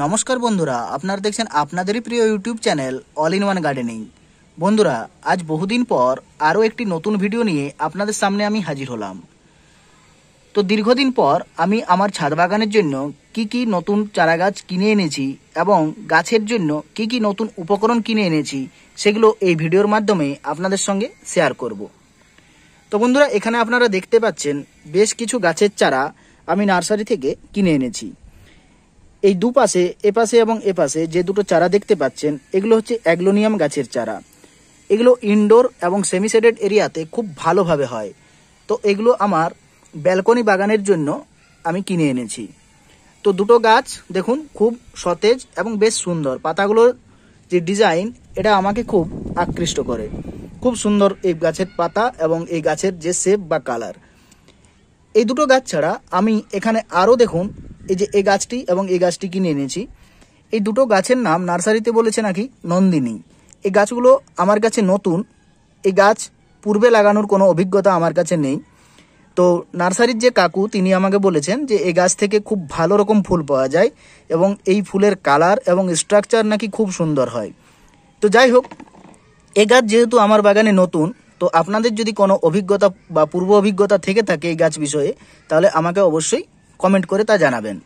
নমস্কার বন্ধুরা আপনারা দেখছেন আপনাদেরই প্রিয় YouTube channel all in one gardening বন্ধুরা আজ বহুদিন পর আরও একটি নতুন ভিডিও নিয়ে আপনাদের সামনে আমি হাজির হলাম তো দীর্ঘদিন পর আমি আমার ছাদ বাগানের জন্য কি কি নতুন চারা গাছ কিনে এনেছি এবং গাছের জন্য কি কি নতুন উপকরণ কিনে এনেছি সেগুলো এই ভিডিওর মাধ্যমে আপনাদের সঙ্গে শেয়ার করব তো বন্ধুরা এখানে আপনারা দেখতে পাচ্ছেন বেশ কিছু গাছের চারা আমি নার্সারি থেকে কিনে এনেছি এই দুপাশে এপাশে এবং এপাশে যে দুটো চারা দেখতে পাচ্ছেন এগুলো হচ্ছে অ্যাগলোনিয়াম গাছের চারা এগুলো ইনডোর এবং সেমিসেডেড এরিয়াতে খুব ভালোভাবে হয় তো এগুলো আমার ব্যালকনি বাগানের জন্য আমি কিনে এনেছি তো দুটো গাছ দেখুন খুব সতেজ এবং বেশ সুন্দর পাতাগুলোর যে ডিজাইন এটা আমাকে খুব আকৃষ্ট করে খুব সুন্দর এই গাছের পাতা এবং এই গাছের যে শেপ বা কালার এই দুটো গাছ ছাড়া আমি এখানে আরও দেখুন এই যে এই গাছটি এবং এই গাছটি কিনে এনেছি এই দুটো গাছের নাম নার্সারিতে বলেছে নাকি নন্দিনী এই গাছগুলো আমার কাছে নতুন এই গাছ পূর্বে লাগানোর কোনো অভিজ্ঞতা আমার কাছে নেই তো নার্সারির যে কাকু তিনি আমাকে বলেছেন যে এই গাছ থেকে খুব ভালো রকম ফুল পাওয়া যায় এবং এই ফুলের কালার এবং স্ট্রাকচার নাকি খুব সুন্দর হয় তো যাই হোক এ গাছ যেহেতু আমার বাগানে নতুন তো আপনাদের যদি কোনো অভিজ্ঞতা বা পূর্ব অভিজ্ঞতা থেকে থাকে এই গাছ বিষয়ে তাহলে আমাকে অবশ্যই কমেন্ট করে তা জানাবেন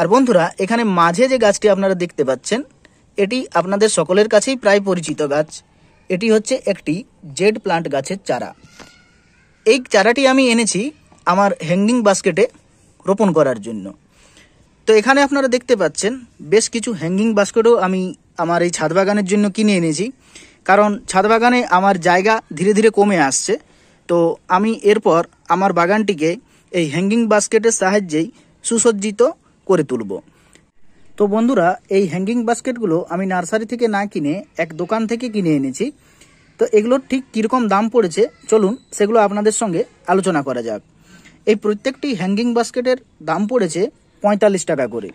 আর বন্ধুরা এখানে মাঝে যে গাছটি আপনারা দেখতে পাচ্ছেন এটি আপনাদের সকলের কাছেই প্রায় পরিচিত গাছ এটি হচ্ছে একটি জেড প্লান্ট গাছের চারা এই চারাটি আমি এনেছি আমার হ্যাঙ্গিং বাস্কেটে রোপণ করার জন্য তো এখানে আপনারা দেখতে পাচ্ছেন বেশ কিছু হ্যাঙ্গিং বাস্কেটও আমি আমার এই ছাদ বাগানের জন্য কিনে এনেছি কারণ ছাদ বাগানে আমার জায়গা ধীরে ধীরে কমে আসছে তো আমি এরপর আমার বাগানটিকে এই হ্যাঙ্গিং বাস্কেটের সাহায্যেই সুসজ্জিত করে তুলব তো বন্ধুরা এই হ্যাঙ্গিং বাস্কেটগুলো আমি নার্সারি থেকে না কিনে এক দোকান থেকে কিনে এনেছি তো এগুলোর ঠিক কীরকম দাম পড়েছে চলুন সেগুলো আপনাদের সঙ্গে আলোচনা করা যাক এই প্রত্যেকটি হ্যাঙ্গিং বাস্কেটের দাম পড়েছে পঁয়তাল্লিশ টাকা করে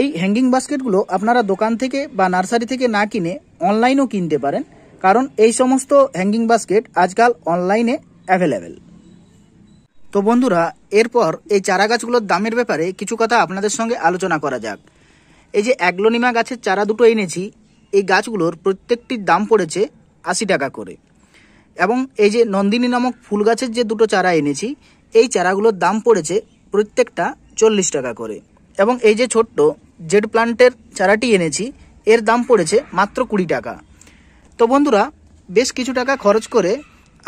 এই হ্যাঙ্গিং বাস্কেটগুলো আপনারা দোকান থেকে বা নার্সারি থেকে না কিনে অনলাইনেও কিনতে পারেন কারণ এই সমস্ত হ্যাঙ্গিং বাস্কেট আজকাল অনলাইনে অ্যাভেলেবেল তো বন্ধুরা এরপর এই চারা গাছগুলোর দামের ব্যাপারে কিছু কথা আপনাদের সঙ্গে আলোচনা করা যাক এই যে অ্যাগ্লোনিমা গাছের চারা দুটো এনেছি এই গাছগুলোর প্রত্যেকটির দাম পড়েছে আশি টাকা করে এবং এই যে নন্দিনী নামক ফুল গাছের যে দুটো চারা এনেছি এই চারাগুলোর দাম পড়েছে প্রত্যেকটা চল্লিশ টাকা করে এবং এই যে ছোট্ট জেড প্লান্টের চারাটি এনেছি এর দাম পড়েছে মাত্র কুড়ি টাকা তো বন্ধুরা বেশ কিছু টাকা খরচ করে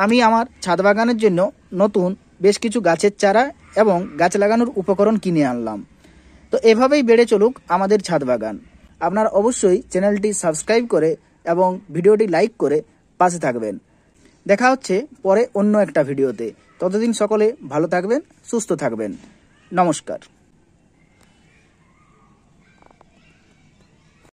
আমি আমার ছাদ বাগানের জন্য নতুন বেশ কিছু গাছের চারা এবং গাছ লাগানোর উপকরণ কিনে আনলাম তো এভাবেই বেড়ে চলুক আমাদের ছাদ বাগান আপনারা অবশ্যই চ্যানেলটি সাবস্ক্রাইব করে এবং ভিডিওটি লাইক করে পাশে থাকবেন দেখা হচ্ছে পরে অন্য একটা ভিডিওতে ততদিন সকলে ভালো থাকবেন সুস্থ থাকবেন নমস্কার